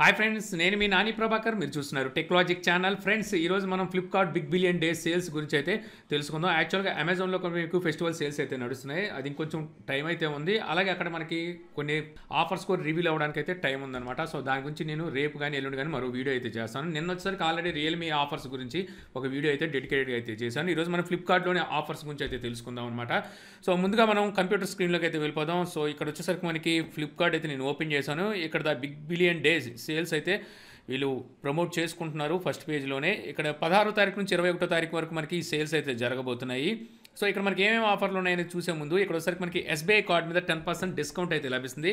hi friends నేను మీ నాని ప్రభాకర్ మీరు చూస్తున్నారు టెక్నాలజిక్ ఛానల్ ఫ్రెండ్స్ ఈరోజు మనం Flipkart big billion day sales గురించి అయితే తెలుసుకుందాం యాక్చువల్గా అమెజాన్లో కొన్ని ఎక్కువ ఫెస్టివల్ సేల్స్ అయితే నడుస్తున్నాయి అది ఇంకొంచెం టైం అయితే ఉంది అలాగే అక్కడ మనకి కొన్ని ఆఫర్స్ కూడా రివీల్ అవ్వడానికి అయితే టైం ఉందన్నమాట సో దాని గురించి నేను రేపు కానీ ఎల్లుండి కానీ మరో వీడియో అయితే చేస్తాను నిన్న వచ్చేసరికి ఆల్రెడీ రియల్మీ ఆఫర్స్ గురించి ఒక వీడియో అయితే డెడికేటెడ్ అయితే చేశాను ఈరోజు మనం ఫ్లిప్కార్ట్లోనే ఆఫర్స్ గురించి అయితే తెలుసుకుందాం అనమాట సో ముందుగా మనం కంప్యూటర్ స్క్రీన్లోకి అయితే వెళ్ళిపోదాం సో ఇక్కడ వచ్చేసరికి మనకి ఫ్లిప్కార్ట్ అయితే నేను ఓపెన్ చేశాను ఇక్కడ the big billion days sales అయితే వీళ్ళు ప్రమోట్ చేసుకుంటున్నారు ఫస్ట్ పేజ్లోనే ఇక్కడ పదహారో తారీఖు నుంచి ఇరవై ఒకటో తారీఖు వరకు మనకి సేల్స్ అయితే జరగబోతున్నాయి సో ఇక్కడ మనకి ఏమేమి ఆఫర్లు ఉన్నాయని చూసే ముందు ఇక్కడ ఒకసారి మనకి ఎస్బీఐ కార్డ్ మీద టెన్ పర్సెంట్ డిస్కౌంట్ అయితే లభిస్తుంది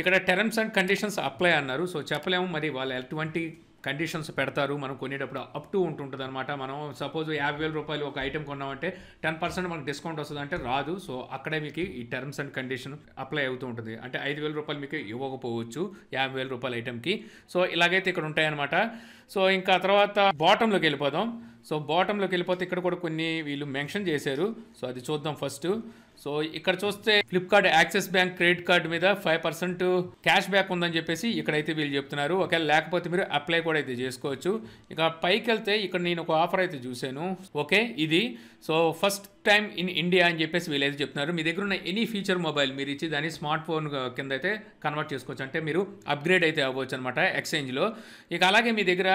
ఇక్కడ టెర్మ్స్ అండ్ కండిషన్స్ అప్లై అన్నారు సో చెప్పలేము మరి వాళ్ళు ఎటువంటి కండిషన్స్ పెడతారు మనం కొనేటప్పుడు అప్ టు ఉంటుంటుంది అనమాట మనం సపోజ్ యాభై వేల రూపాయలు ఒక ఐటెం కొన్నామంటే టెన్ పర్సెంట్ మనకు డిస్కౌంట్ వస్తుంది అంటే రాదు సో అక్కడే మీకు ఈ టర్మ్స్ అండ్ కండిషన్ అప్లై అవుతూ ఉంటుంది అంటే ఐదు వేల రూపాయలు మీకు ఇవ్వకపోవచ్చు యాభై వేల రూపాయల ఐటెంకి సో ఇలాగైతే ఇక్కడ ఉంటాయన్నమాట సో ఇంకా తర్వాత బాటంలోకి వెళ్ళిపోదాం సో బాటంలోకి వెళ్ళిపోతే ఇక్కడ కూడా కొన్ని వీళ్ళు మెన్షన్ చేశారు సో అది చూద్దాం ఫస్ట్ సో ఇక్కడ చూస్తే Flipkart Axis bank credit card మీద ఫైవ్ పర్సెంట్ క్యాష్ బ్యాక్ ఉందని చెప్పేసి ఇక్కడైతే వీళ్ళు చెప్తున్నారు ఒకవేళ లేకపోతే మీరు అప్లై కూడా అయితే చేసుకోవచ్చు ఇక పైకి వెళ్తే ఇక్కడ నేను ఒక ఆఫర్ అయితే చూశాను ఓకే ఇది so first time in India అని చెప్పేసి వీళ్ళైతే చెప్తున్నారు మీ దగ్గర ఉన్న ఎనీ ఫీచర్ మొబైల్ మీరు ఇచ్చి దాన్ని స్మార్ట్ ఫోన్ కింద అయితే కన్వర్ట్ చేసుకోవచ్చు అంటే మీరు అప్గ్రేడ్ అయితే అవ్వచ్చు అనమాట ఎక్స్చేంజ్లో ఇక అలాగే మీ దగ్గర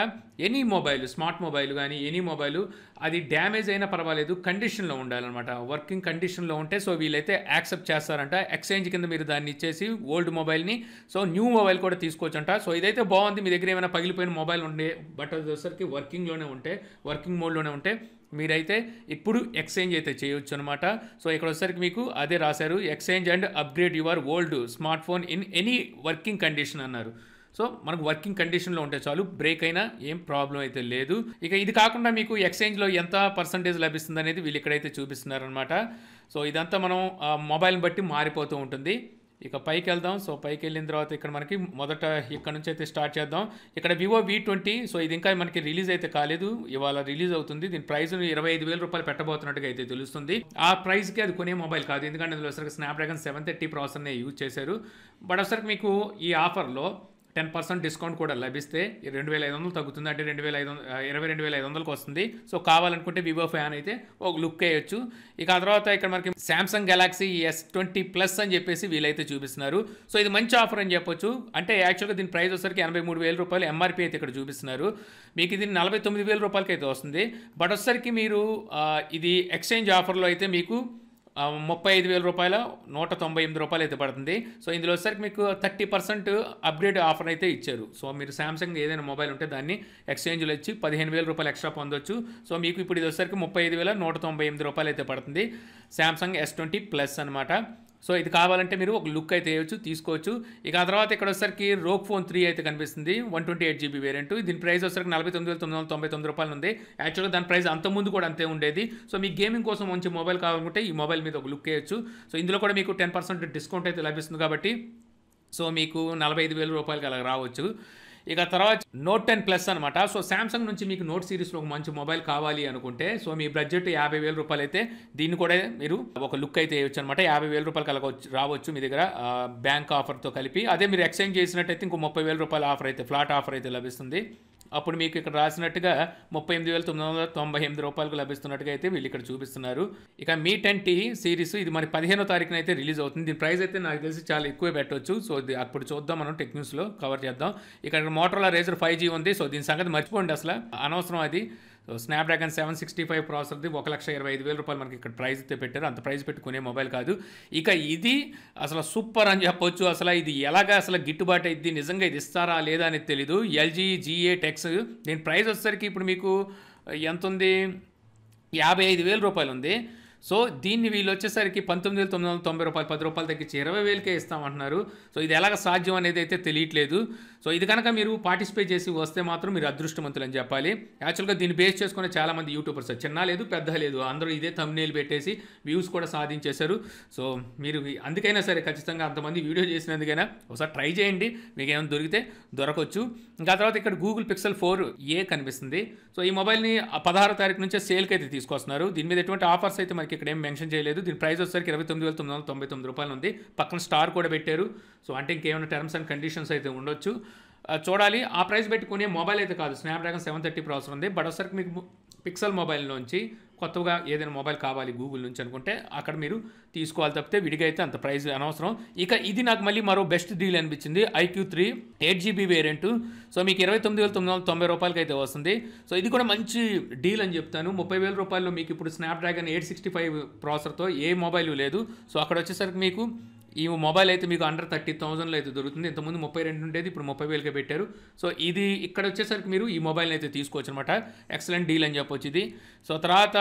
ఎనీ మొబైల్ స్మార్ట్ మొబైల్ కానీ ఎనీ మొబైల్ అది డ్యామేజ్ అయినా పర్వాలేదు కండిషన్లో ఉండాలన్నమాట వర్కింగ్ కండిషన్లో ఉంటే సో వీళ్ళైతే యాక్సెప్ట్ చేస్తారంట ఎక్స్చేంజ్ కింద మీరు దాన్ని ఇచ్చేసి ఓల్డ్ మొబైల్ని సో న్యూ మొబైల్ కూడా తీసుకోవచ్చు అంట సో ఇదైతే బాగుంది మీ దగ్గర ఏమైనా పగిలిపోయిన మొబైల్ ఉండే బట్ అది వచ్చేసరికి వర్కింగ్లోనే ఉంటే వర్కింగ్ మోడ్లోనే ఉంటే మీరైతే ఇప్పుడు ఎక్స్చేంజ్ అయితే చేయొచ్చు అనమాట సో ఇక్కడ వచ్చేసరికి మీకు అదే రాశారు exchange and upgrade your old smart phone in any working condition అన్నారు సో మనకు వర్కింగ్ కండిషన్లో ఉంటే చాలు బ్రేక్ అయినా ఏం ప్రాబ్లం అయితే లేదు ఇక ఇది కాకుండా మీకు ఎక్స్చేంజ్లో ఎంత పర్సంటేజ్ లభిస్తుంది అనేది వీళ్ళు ఇక్కడైతే చూపిస్తున్నారనమాట సో ఇదంతా మనం మొబైల్ని బట్టి మారిపోతూ ఉంటుంది ఇక పైకి వెళ్దాం సో పైకి వెళ్ళిన తర్వాత ఇక్కడ మనకి మొదట ఇక్కడ నుంచి అయితే స్టార్ట్ చేద్దాం ఇక్కడ వివో వి ట్వంటీ సో ఇది ఇంకా మనకి రిలీజ్ అయితే కాలేదు ఇవాళ రిలీజ్ అవుతుంది దీని ప్రైస్ ఇరవై ఐదు వేల రూపాయలు పెట్టబోతున్నట్టుగా అయితే తెలుస్తుంది ఆ ప్రైస్కి అది కొనే మొబైల్ కాదు ఎందుకంటే అందులో స్నాప్డ్రాగన్ సెవెన్ థర్టీ ప్రాసెస్నే యూజ్ చేశారు బట్ ఒకసారి మీకు ఈ ఆఫర్లో టెన్ పర్సెంట్ డిస్కౌంట్ కూడా లభిస్తే రెండు వేల ఐదు వందలు తగ్గుతుంది అంటే రెండు వేల ఐదు వందల ఇరవై రెండు వేల ఐదు వందలకు వస్తుంది సో కావాలనుకుంటే వివో ఫ్యాన్ అయితే ఒక లుక్ వేయొచ్చు ఇక ఆ తర్వాత ఇక్కడ మనకి Samsung Galaxy S twenty plus అని చెప్పేసి వీలైతే చూపిస్తున్నారు సో ఇది మంచి ఆఫర్ అని చెప్పొచ్చు అంటే యాక్చువల్గా దీని ప్రైస్ వచ్చేసరికి ఎనభై మూడు వేల రూపాయలు ఎంఆర్పీ అయితే ఇక్కడ చూపిస్తున్నారు మీకు ఇది నలభై తొమ్మిది వేల రూపాయలకి అయితే వస్తుంది బట్ ఒకసారికి మీరు ఇది ఎక్స్చేంజ్ ఆఫర్లో అయితే మీకు ముప్పై ఐదు వేల రూపాయల నూట తొంభై ఎనిమిది రూపాయలు అయితే పడుతుంది సో ఇందులో వచ్చేసరికి మీకు థర్టీ పర్సెంట్ అప్గ్రేడ్ ఆఫర్ అయితే ఇచ్చారు సో మీరు శాంసంగ్ ఏదైనా మొబైల్ ఉంటే దాన్ని ఎక్స్చేంజ్లో ఇచ్చి పదిహేను వేల రూపాయలు ఎక్స్ట్రా పొందొచ్చు సో మీకు ఇప్పుడు ఇది వచ్చేసరికి ముప్పై ఐదు వేల నూట తొంభై ఎనిమిది రూపాయలు అయితే పడుతుంది శాంసంగ్ ఎస్ ట్వంటీ ప్లస్ అనమాట సో ఇది కావాలంటే మీరు ఒక లుక్ అయితే వేయచ్చు తీసుకోవచ్చు ఇక ఆ తర్వాత ఇక్కడ వచ్చేసరికి రోక్ ఫోన్ త్రీ అయితే కనిపిస్తుంది one twenty eight GB variant దీని ప్రైస్ వచ్చేసరికి నలభై తొమ్మిది వేల తొమ్మిది వందల తొంభై తొమ్మిది రూపాయలు ఉంది యాక్చువల్గా దాని ప్రైస్ ముందు కూడా అంతే ఉండేది సో మీ గేమింగ్ కోసం మంచి మొబైల్ కావాలనుకుంటే ఈ మొబైల్ మీద ఒక లుక్ వేయచ్చు సో ఇందులో కూడా మీకు టెన్ పర్సెంట్ డిస్కౌంట్ అయితే లభిస్తుంది కాబట్టి సో మీకు నలభై ఐదు వేల రూపాయలకి అలా రావచ్చు ఇక తర్వాత నోట్ టెన్ ప్లస్ అనమాట సో శాంసంగ్ నుంచి మీకు నోట్ సిరీస్లో ఒక మంచి మొబైల్ కావాలి అనుకుంటే సో మీ బడ్జెట్ యాభై వేల రూపాయలు అయితే దీన్ని కూడా మీరు ఒక లుక్ అయితే వేయచ్చు అనమాట యాభై వేల రూపాయలు కలగవచ్చు రావచ్చు మీ దగ్గర బ్యాంక్ ఆఫర్తో కలిపి అదే మీరు ఎక్స్చేంజ్ చేసినట్టయితే ఇంకో ముప్పై వేల రూపాయల ఆఫర్ అయితే ఫ్లాట్ ఆఫర్ అయితే లభిస్తుంది అప్పుడు మీకు ఇక్కడ రాసినట్టుగా ముప్పై ఎనిమిది వేల తొమ్మిది వందల తొంభై ఎనిమిది రూపాయలకు లభిస్తున్నట్టుగా అయితే వీళ్ళు ఇక్కడ చూపిస్తున్నారు ఇక మీ టెన్ టీ సిరీస్ ఇది మరి పదిహేనో తారీఖున అయితే రిలీజ్ అవుతుంది దీని ప్రైస్ అయితే నాకు తెలిసి చాలా ఎక్కువే పెట్టవచ్చు సో అప్పుడు చూద్దాం మనం టెక్ న్యూస్లో కవర్ చేద్దాం ఇక్కడ మోటర్లా రేజర్ ఫైవ్ జీ ఉంది సో దీని సంగతి మర్చిపోండి అసలు అనవసరం అది స్నాప్డ్రాగన్ సెవెన్ సిక్స్టీ ఫైవ్ ప్రాసెసర్ది ఒక లక్ష ఇరవై ఐదు వేల రూపాయలు మనకి ఇక్కడ ప్రైజ్ అయితే పెట్టారు అంత ప్రైజ్ పెట్టుకునే మొబైల్ కాదు ఇక ఇది అసలు సూపర్ అని చెప్పొచ్చు అసలు ఇది ఎలాగా అసలు గిట్టుబాటు అయింది నిజంగా ఇది ఇస్తారా లేదా అనేది తెలీదు ఎల్జీ జీఏ టెక్స్ దీని ప్రైస్ వచ్చేసరికి ఇప్పుడు మీకు ఎంత ఉంది యాభై ఐదు వేల రూపాయలు ఉంది సో దీన్ని వీళ్ళు వచ్చేసరికి పంతొమ్మిది వేల తొమ్మిది వందల తొంభై రూపాయలు పది రూపాయలు తగ్గించి ఇరవై వేలకే ఇస్తామంటున్నారు సో ఇది ఎలాగ సాధ్యం అనేది అయితే తెలియట్లేదు సో ఇది కనుక మీరు పార్టిసిపేట్ చేసి వస్తే మాత్రం మీరు అదృష్టవంతులు అని చెప్పాలి యాక్చువల్గా దీన్ని బేస్ చేసుకునే చాలామంది యూట్యూబర్స్ చిన్న లేదు పెద్ద లేదు అందరూ ఇదే తమ్నేలు పెట్టేసి వ్యూస్ కూడా సాధించేశారు సో మీరు అందుకైనా సరే ఖచ్చితంగా అంతమంది వీడియో చేసినందుకైనా ఒకసారి ట్రై చేయండి మీకు ఏమైనా దొరికితే దొరకవచ్చు ఇంకా తర్వాత ఇక్కడ గూగుల్ పిక్సెల్ ఫోర్ ఏ కనిపిస్తుంది సో ఈ మొబైల్ని పదహారు తారీఖు నుంచే సేల్కి అయితే తీసుకొస్తున్నారు దీని మీద ఎటువంటి ఆఫర్స్ అయితే మనకి మనకి ఇక్కడ ఏం మెన్షన్ చేయలేదు దీని ప్రైస్ వచ్చేసరికి ఇరవై తొమ్మిది వేల తొమ్మిది వందల తొంభై తొమ్మిది రూపాయలు ఉంది పక్కన స్టార్ కూడా పెట్టారు సో అంటే ఇంకేమైనా టర్మ్స్ అండ్ కండిషన్స్ అయితే ఉండొచ్చు చూడాలి ఆ ప్రైస్ పెట్టుకునే మొబైల్ అయితే కాదు స్నాప్డ్రాగన్ సెవెన్ థర్టీ ప్రాసెసర్ ఉంది బట్ ఒకసారి మీకు పిక్సెల్ నుంచి కొత్తగా ఏదైనా మొబైల్ కావాలి గూగుల్ నుంచి అనుకుంటే అక్కడ మీరు తీసుకోవాలి తప్పితే విడిగైతే అంత ప్రైజ్ అనవసరం ఇక ఇది నాకు మళ్ళీ మరో బెస్ట్ డీల్ అనిపించింది iQOO three eight GB variant so మీకు ఇరవై తొమ్మిది వేల తొమ్మిది వందల తొంభై రూపాయలకి అయితే వస్తుంది సో ఇది కూడా మంచి డీల్ అని చెప్తాను ముప్పై వేల రూపాయల్లో మీకు ఇప్పుడు స్నాప్డ్రాగన్ ఎయిట్ సిక్స్టీ ఫైవ్ ప్రాసెసర్తో ఏ మొబైల్ లేదు సో అక్కడ వచ్చేసరికి మీకు ఈ మొబైల్ అయితే మీకు అండర్ థర్టీ థౌజండ్లో అయితే దొరుకుతుంది ఇంతకుముందు ముప్పై రెండు ఉండేది ఇప్పుడు ముప్పై వేలుగా పెట్టారు సో ఇది ఇక్కడ వచ్చేసరికి మీరు ఈ మొబైల్ని అయితే తీసుకోవచ్చు అనమాట ఎక్సలెంట్ డీల్ అని చెప్పొచ్చు ఇది సో తర్వాత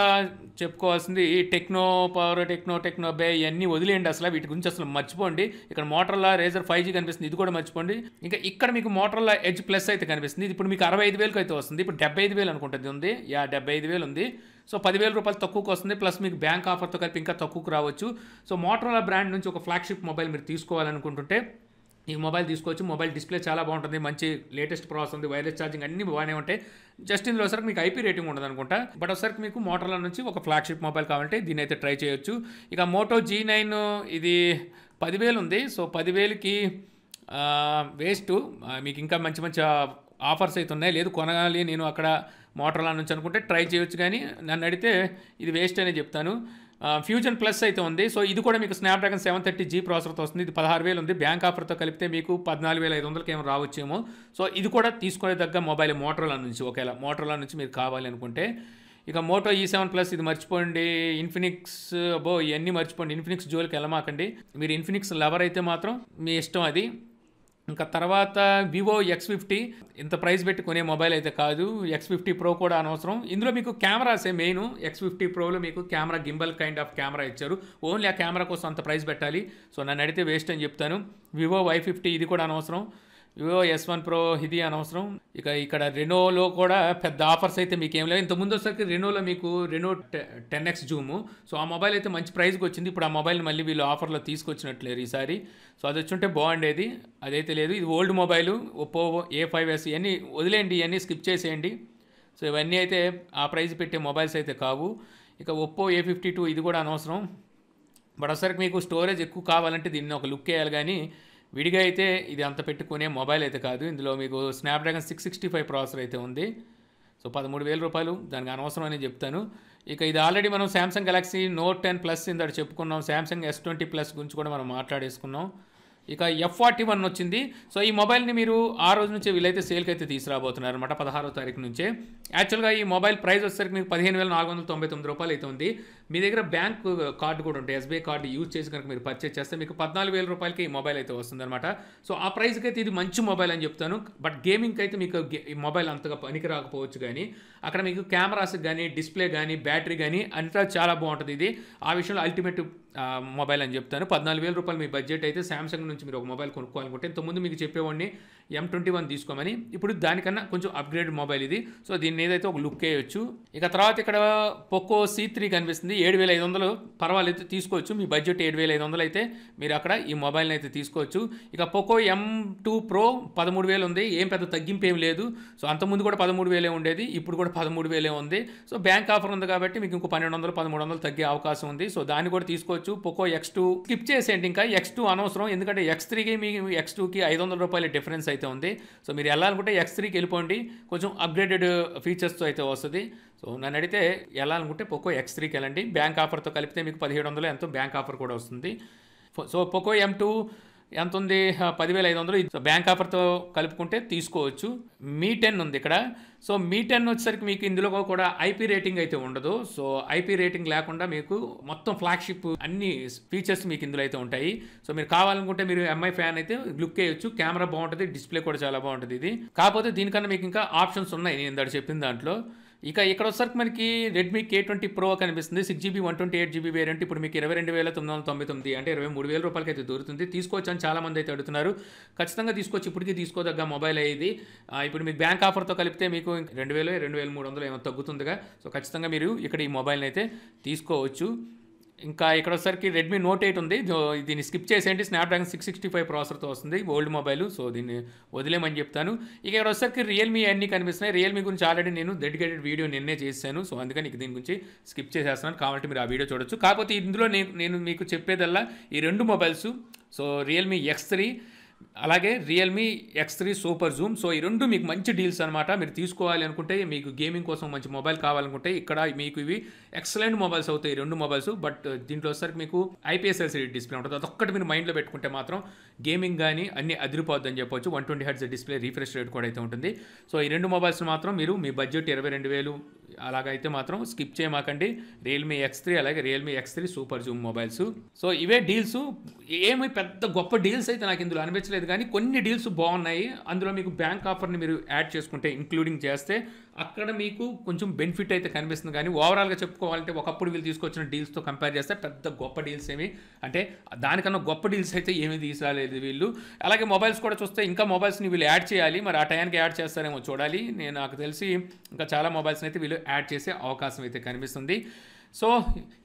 చెప్పుకోవాల్సింది టెక్నో పవర్ టెక్నో టెక్నో బే ఇవన్నీ వదిలేయండి అసలు వీటి గురించి అసలు మర్చిపోండి ఇక్కడ మోటార్లా రేజర్ ఫైవ్ జీ కనిపిస్తుంది ఇది కూడా మర్చిపోండి ఇంకా ఇక్కడ మీకు మోటర్లా ఎడ్జ్ ప్లస్ అయితే కనిపిస్తుంది ఇప్పుడు మీకు అరవై ఐదు వేలకు అయితే వస్తుంది ఇప్పుడు డెబ్బై ఐదు వేలు అనుకుంటుంది ఉంది యా డెబ్బై ఐదు వేలు ఉంది సో పదివేల రూపాయలు తక్కువకు వస్తుంది ప్లస్ మీకు బ్యాంక్ ఆఫర్తో కలిపి ఇంకా తక్కువకు రావచ్చు సో మోటరోలా బ్రాండ్ నుంచి ఒక ఫ్లాగ్షిప్ మొబైల్ మీరు తీసుకోవాలనుకుంటుంటే ఈ మొబైల్ తీసుకోవచ్చు మొబైల్ డిస్ప్లే చాలా బాగుంటుంది మంచి లేటెస్ట్ ప్రాసెస్ ఉంది వైర్లెస్ ఛార్జింగ్ అన్ని బాగానే ఉంటాయి జస్ట్ ఇందులో ఒకసారి మీకు ఐపీ రేటింగ్ ఉండదు అనుకుంటా బట్ ఒకసారి మీకు మోటార్లో నుంచి ఒక ఫ్లాగ్షిప్ మొబైల్ కావాలంటే దీని అయితే ట్రై చేయొచ్చు ఇక మోటో జీ నైన్ ఇది పదివేలు ఉంది సో పదివేలుకి వేస్ట్ మీకు ఇంకా మంచి మంచి ఆఫర్స్ అయితే ఉన్నాయి లేదు కొనగాలి నేను అక్కడ మోటార్లా నుంచి అనుకుంటే ట్రై చేయొచ్చు కానీ నన్ను అడిగితే ఇది వేస్ట్ అనే చెప్తాను ఫ్యూజన్ ప్లస్ అయితే ఉంది సో ఇది కూడా మీకు స్నాప్డ్రాగన్ సెవెన్ థర్టీ జీ ప్రాసెసర్తో వస్తుంది ఇది పదహారు వేలు ఉంది బ్యాంక్ ఆఫర్తో కలిపితే మీకు పద్నాలుగు వేల ఐదు వందలకి ఏమో రావచ్చేమో సో ఇది కూడా తీసుకునే తగ్గ మొబైల్ మోటరోలా నుంచి ఒకవేళ మోటరోలా నుంచి మీరు కావాలి అనుకుంటే ఇక మోటో ఈ సెవెన్ ప్లస్ ఇది మర్చిపోండి ఇన్ఫినిక్స్ అబో ఇవన్నీ మర్చిపోండి ఇన్ఫినిక్స్ జోలికి వెళ్ళమాకండి మీరు ఇన్ఫినిక్స్ లవర్ అయితే మాత్రం మీ ఇష్టం అది ఇంకా తర్వాత వివో ఎక్స్ ఫిఫ్టీ ఇంత ప్రైస్ పెట్టి కొనే మొబైల్ అయితే కాదు ఎక్స్ ఫిఫ్టీ ప్రో కూడా అనవసరం ఇందులో మీకు కెమెరాసే మెయిన్ ఎక్స్ ఫిఫ్టీ ప్రోలో మీకు camera gimbal kind of camera ఇచ్చారు ఓన్లీ ఆ కెమెరా కోసం అంత ప్రైస్ పెట్టాలి సో నన్ను అడిగితే వేస్ట్ అని చెప్తాను వివో వై ఫిఫ్టీ ఇది కూడా అనవసరం వివో ఎస్ వన్ ప్రో ఇది అనవసరం ఇక ఇక్కడ రెనోలో కూడా పెద్ద ఆఫర్స్ అయితే మీకు ఏం లేవు ఇంతకుముందు వచ్చేసరికి రెనోలో మీకు Reno ten X zoom so ఆ మొబైల్ అయితే మంచి ప్రైస్కి వచ్చింది ఇప్పుడు ఆ మొబైల్ మళ్ళీ వీళ్ళు ఆఫర్లో తీసుకొచ్చినట్లేదు ఈసారి సో అది ఉంటే బాగుండేది అదైతే లేదు ఇది old mobile Oppo A five S ఇవన్నీ వదిలేయండి ఇవన్నీ స్కిప్ చేసేయండి సో ఇవన్నీ అయితే ఆ ప్రైస్ పెట్టే మొబైల్స్ అయితే కావు ఇక ఒప్పో ఏ ఫిఫ్టీ టూ ఇది కూడా అనవసరం బట్ ఒకసారికి మీకు స్టోరేజ్ ఎక్కువ కావాలంటే దీన్ని ఒక లుక్ వేయాలి కానీ విడిగా అయితే ఇది అంత పెట్టుకునే మొబైల్ అయితే కాదు ఇందులో మీకు Snapdragon six sixty five processor అయితే ఉంది సో పదమూడు వేల రూపాయలు దానికి అనవసరమని చెప్తాను ఇక ఇది ఆల్రెడీ మనం Samsung Galaxy note ten plus ఇందాడు చెప్పుకున్నాం శాంసంగ్ ఎస్ ట్వంటీ ప్లస్ గురించి కూడా మనం మాట్లాడేసుకున్నాం ఇక ఎఫ్ ఫార్టీ వన్ వచ్చింది సో ఈ మొబైల్ని మీరు ఆ రోజు నుంచే వీళ్ళైతే సేల్కి అయితే తీసుకురాబోతున్నారు అనమాట పదహారో తారీఖు నుంచే యాక్చువల్గా ఈ మొబైల్ ప్రైస్ వచ్చేసరికి మీకు పదిహేను వేల నాలుగు వందల తొంభై తొమ్మిది రూపాయలు అయితే ఉంది మీ దగ్గర బ్యాంక్ కార్డు కూడా ఉంటుంది ఎస్బీఐ కార్డు యూజ్ చేసి కనుక మీరు పర్చేస్ చేస్తే మీకు పద్నాలుగు వేల రూపాయలకి ఈ మొబైల్ అయితే వస్తుందన్నమాట సో ఆ ప్రైస్కి అయితే ఇది మంచి మొబైల్ అని చెప్తాను బట్ గేమింగ్కి అయితే మీకు ఈ మొబైల్ అంతగా పనికి రాకపోవచ్చు కానీ అక్కడ మీకు కెమెరాస్ కానీ డిస్ప్లే కానీ బ్యాటరీ కానీ అంతా చాలా బాగుంటుంది ఇది ఆ విషయంలో అల్టిమేట్ మొబైల్ అని చెప్తాను పద్నాలుగు వేల రూపాయలు మీ బడ్జెట్ అయితే శాంసంగ్ నుంచి మీరు ఒక మొబైల్ కొనుక్కోవాలనుకుంటే ఇంతకుముందు మీకు చెప్పేవాడిని ఎం ట్వంటీ వన్ తీసుకోమని ఇప్పుడు దానికన్నా కొంచెం అప్గ్రేడ్ మొబైల్ ఇది సో దీన్ని ఏదైతే ఒక లుక్ వేయొచ్చు ఇక తర్వాత ఇక్కడ పొక్కో సి త్రీ కనిపిస్తుంది ఏడు వేల ఐదు వందలు పర్వాలేదు తీసుకోవచ్చు మీ బడ్జెట్ ఏడు వేల ఐదు వందలు అయితే మీరు అక్కడ ఈ మొబైల్ని అయితే తీసుకోవచ్చు ఇక పొక్కో ఎం టూ ప్రో పదమూడు వేలు ఉంది ఏం పెద్ద తగ్గింపు ఏం లేదు సో అంతకుముందు కూడా పదమూడు వేలే ఉండేది ఇప్పుడు కూడా పదమూడు వేలే ఉంది సో బ్యాంక్ ఆఫర్ ఉంది కాబట్టి మీకు ఇంకో పన్నెండు వందలు పదమూడు వందలు తగ్గే అవకాశం ఉంది సో దాన్ని కూడా తీసుకోవచ్చు పొకో ఎక్స్ టూ స్కిప్ చేసేయండి ఇంకా ఎక్స్ టూ అనవసరం ఎందుకంటే ఎక్స్ త్రీకి మీకు ఎక్స్ టూకి ఐదు వందల రూపాయల డిఫరెన్స్ అయితే అయితే ఉంది సో మీరు వెళ్ళాలనుకుంటే ఎక్స్ త్రీకి వెళ్ళిపోండి కొంచెం అప్గ్రేడెడ్ ఫీచర్స్తో అయితే వస్తుంది సో నన్ను అడిగితే వెళ్ళాలనుకుంటే పొక్కో ఎక్స్ త్రీకి వెళ్ళండి బ్యాంక్ ఆఫర్తో కలిపితే మీకు పదిహేడు వందలు ఎంతో బ్యాంక్ ఆఫర్ కూడా వస్తుంది సో పొక్కో ఎం టూ ఎంత ఉంది పదివేల ఐదు వందలు బ్యాంక్ ఆఫర్తో కలుపుకుంటే తీసుకోవచ్చు మీ టెన్ ఉంది ఇక్కడ సో మీ టెన్ వచ్చేసరికి మీకు ఇందులో కూడా ఐపీ రేటింగ్ అయితే ఉండదు సో ఐపీ రేటింగ్ లేకుండా మీకు మొత్తం ఫ్లాగ్షిప్ అన్ని ఫీచర్స్ మీకు ఇందులో అయితే ఉంటాయి సో మీరు కావాలనుకుంటే మీరు ఎంఐ ఫ్యాన్ అయితే లుక్ చేయొచ్చు కెమెరా బాగుంటుంది డిస్ప్లే కూడా చాలా బాగుంటుంది ఇది కాకపోతే దీనికన్నా మీకు ఇంకా ఆప్షన్స్ ఉన్నాయి నేను ఇందాక చెప్పిన దాంట్లో ఇక ఇక్కడ వస్తారు మనకి రెడ్మీ కే ట్వంటీ ప్రో కనిపిస్తుంది six GB one twenty eight GB variant ఇప్పుడు మీకు ఇరవై రెండు వేల తొమ్మిది వందల తొంభై తొమ్మిది అంటే ఇరవై మూడు వేల రూపాయలకి అయితే దొరుకుతుంది తీసుకోవచ్చు అని చాలామంది అయితే అడుగుతున్నారు ఖచ్చితంగా తీసుకోవచ్చు ఇప్పటికీ తీసుకోదగ్గ మొబైల్ అయ్యేది ఇప్పుడు మీకు బ్యాంక్ ఆఫర్తో కలిపితే మీకు రెండు వేలు రెండు వేల మూడు వందలు ఏమో తగ్గుతుందిగా సో ఖచ్చితంగా మీరు ఇక్కడ ఈ మొబైల్ని అయితే తీసుకోవచ్చు ఇంకా ఇక్కడ వచ్చేసరికి రెడ్మీ నోట్ ఎయిట్ ఉంది దీన్ని స్కిప్ చేసేయండి స్నాప్డ్రాగన్ సిక్స్ సిక్స్టీ ఫైవ్ ప్రాసెసర్తో వస్తుంది ఓల్డ్ మొబైల్ సో దీన్ని వదిలేమని చెప్తాను ఇక ఇక్కడ వచ్చేసరికి రియల్మీ అన్నీ కనిపిస్తున్నాయి రియల్మీ గురించి ఆల్రెడీ నేను డెడికేటెడ్ వీడియో నిన్నే చేశాను సో అందుకని ఇక దీని గురించి స్కిప్ చేసేస్తున్నాను కాబట్టి మీరు ఆ వీడియో చూడొచ్చు కాకపోతే ఇందులో నేను నేను మీకు చెప్పేదల్లా ఈ రెండు mobiles so Realme X three అలాగే Realme X three super zoom so ఈ రెండు మీకు మంచి డీల్స్ అనమాట మీరు తీసుకోవాలి అనుకుంటే మీకు గేమింగ్ కోసం మంచి మొబైల్ కావాలనుకుంటే ఇక్కడ మీకు ఇవి ఎక్సలెంట్ మొబైల్స్ అవుతాయి రెండు మొబైల్స్ బట్ uh, దీంట్లో వచ్చేసరికి మీకు ఐపీఎస్ ఎల్సీడీ డిస్ప్లే ఉంటుంది అదొక్కటి మీరు మైండ్లో పెట్టుకుంటే మాత్రం గేమింగ్ కానీ అన్ని అదిరిపోద్దని చెప్పొచ్చు one twenty hertz display refresh rate కూడా అయితే ఉంటుంది సో ఈ రెండు మొబైల్స్ మాత్రం మీరు మీ బడ్జెట్ ఇరవై రెండు వేలు అలాగైతే మాత్రం స్కిప్ చేయమాకండి రియల్మీ ఎక్స్ త్రీ అలాగే Realme X three super zoom mobiles so ఇవే డీల్స్ ఏమి పెద్ద గొప్ప డీల్స్ అయితే నాకు ఇందులో అనిపించలేదు కానీ కొన్ని డీల్స్ బాగున్నాయి అందులో మీకు బ్యాంక్ ఆఫర్ని మీరు యాడ్ చేసుకుంటే ఇంక్లూడింగ్ చేస్తే అక్కడ మీకు కొంచెం బెనిఫిట్ అయితే కనిపిస్తుంది కానీ ఓవరాల్గా చెప్పుకోవాలంటే ఒకప్పుడు వీళ్ళు తీసుకొచ్చిన డీల్స్తో కంపేర్ చేస్తే పెద్ద గొప్ప డీల్స్ ఏమి అంటే దానికన్నా గొప్ప డీల్స్ అయితే ఏమీ తీసుకురాలేదు వీళ్ళు అలాగే మొబైల్స్ కూడా చూస్తే ఇంకా మొబైల్స్ని వీళ్ళు యాడ్ చేయాలి మరి ఆ టయానికి యాడ్ చేస్తారేమో చూడాలి నేను నాకు తెలిసి ఇంకా చాలా మొబైల్స్ని అయితే వీళ్ళు యాడ్ చేసే అవకాశం అయితే కనిపిస్తుంది సో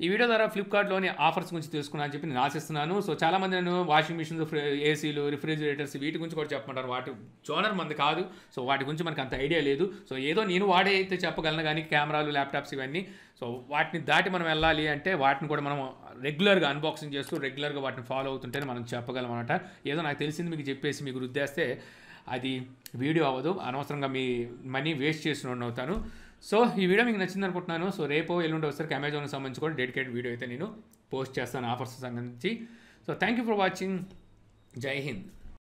ఈ వీడియో ద్వారా ఫ్లిప్కార్ట్లోని ఆఫర్స్ గురించి తెలుసుకున్నా అని చెప్పి నేను ఆశిస్తున్నాను సో చాలామంది నేను వాషింగ్ మిషన్స్ ఏసీలు రిఫ్రిజిరేటర్స్ వీటి గురించి కూడా చెప్పమంటారు వాటి జోనర్ మంది కాదు సో వాటి గురించి మనకు అంత ఐడియా లేదు సో ఏదో నేను వాడే అయితే చెప్పగలను కానీ కెమెరాలు ల్యాప్టాప్స్ ఇవన్నీ సో వాటిని దాటి మనం వెళ్ళాలి అంటే వాటిని కూడా మనం రెగ్యులర్గా అన్బాక్సింగ్ చేస్తూ రెగ్యులర్గా వాటిని ఫాలో అవుతుంటేనే మనం చెప్పగలం అనమాట ఏదో నాకు తెలిసింది మీకు చెప్పేసి మీకు రుద్దేస్తే అది వీడియో అవ్వదు అనవసరంగా మీ మనీ వేస్ట్ చేసిన అవుతాను సో ఈ వీడియో మీకు నచ్చింది అనుకుంటున్నాను సో రేపు ఎల్లుండి వస్తారు అమెజాన్ సంబంధించి కూడా డెడికేట్ వీడియో అయితే నేను పోస్ట్ చేస్తాను ఆఫర్స్ సంబంధించి so thank you for watching Jai Hind